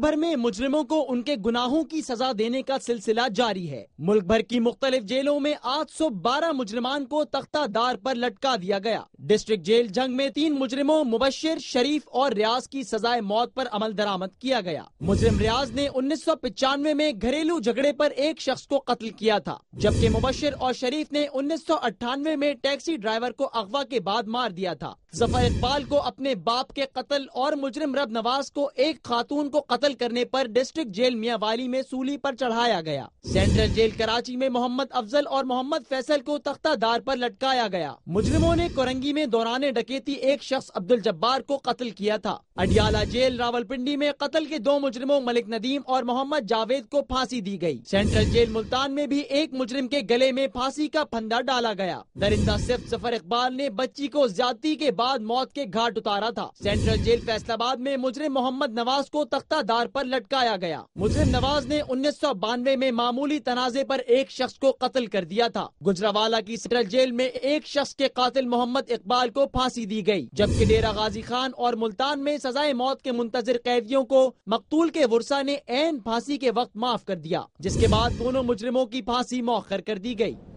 भर में मुजरिमों को उनके गुनाहों की सजा देने का सिलसिला जारी है मुल्क भर की मुख्तलिफ जेलों में आठ सौ बारह मुजरमान को तख्ता दार पर लटका दिया गया डिस्ट्रिक्ट जेल जंग में तीन मुजरिमों मुबशिर शरीफ और रियाज की सजाए मौत पर अमल दरामद किया गया मुजरिम रियाज ने उन्नीस सौ पचानवे में घरेलू झगड़े पर एक शख्स को कत्ल किया था जबकि मुबशिर और शरीफ ने उन्नीस सौ अट्ठानवे में टैक्सी ड्राइवर को अगवा के बाद मार दिया था जफर इकबाल को अपने बाप के कत्ल और मुजरिम रब नवाज को एक खातून को कत्ल करने पर डिस्ट्रिक्ट जेल मियावाली में सूली पर चढ़ाया गया सेंट्रल जेल कराची में मोहम्मद अफजल और मोहम्मद फैसल को तख्ता दार पर लटकाया गया मुजरिमों ने कोरंगी में दौरान डकेती एक शख्स अब्दुल जब्बार को कत्ल किया था अडियाला जेल रावलपिंडी में कत्ल के दो मुजरिमों मलिक नदीम और मोहम्मद जावेद को फांसी दी गयी सेंट्रल जेल मुल्तान में भी एक मुजरिम के गले में फांसी का फंदा डाला गया दरिंदा सिर्फ जफर इकबाल ने बच्ची को ज्यादा के बाद बाद मौत के घाट उतारा था सेंट्रल जेल फैसलाबाद में मुजरिम मोहम्मद नवाज को तख्ता दार पर लटकाया गया मुजरिम नवाज ने उन्नीस में मामूली तनाजे पर एक शख्स को कत्ल कर दिया था गुजरावाला की सेंट्रल जेल में एक शख्स के कातिल मोहम्मद इकबाल को फांसी दी गयी जबकि डेरा गाजी खान और मुल्तान में सजाए मौत के मुंतजर कैदियों को मकतूल के वर्षा ने एन फांसी के वक्त माफ कर दिया जिसके बाद दोनों मुजरिमों की फांसी मौखर कर दी गयी